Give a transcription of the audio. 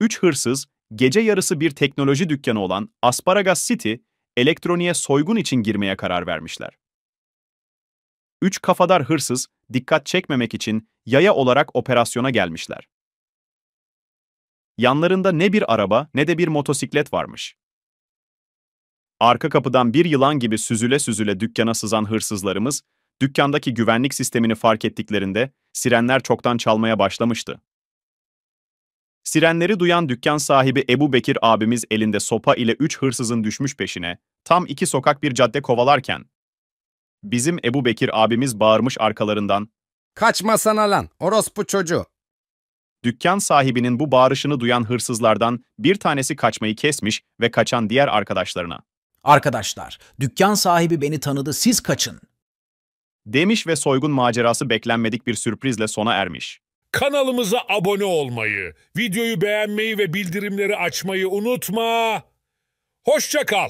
3 hırsız, gece yarısı bir teknoloji dükkanı olan Asparagas City, elektroniğe soygun için girmeye karar vermişler. Üç kafadar hırsız, dikkat çekmemek için yaya olarak operasyona gelmişler. Yanlarında ne bir araba ne de bir motosiklet varmış. Arka kapıdan bir yılan gibi süzüle süzüle dükkana sızan hırsızlarımız, dükkandaki güvenlik sistemini fark ettiklerinde sirenler çoktan çalmaya başlamıştı. Sirenleri duyan dükkan sahibi Ebu Bekir abimiz elinde sopa ile üç hırsızın düşmüş peşine, tam iki sokak bir cadde kovalarken, bizim Ebu Bekir abimiz bağırmış arkalarından, ''Kaçma sana lan, orospu çocuğu!'' Dükkan sahibinin bu bağırışını duyan hırsızlardan bir tanesi kaçmayı kesmiş ve kaçan diğer arkadaşlarına, ''Arkadaşlar, dükkan sahibi beni tanıdı, siz kaçın!'' demiş ve soygun macerası beklenmedik bir sürprizle sona ermiş. Kanalımıza abone olmayı, videoyu beğenmeyi ve bildirimleri açmayı unutma. Hoşça kal.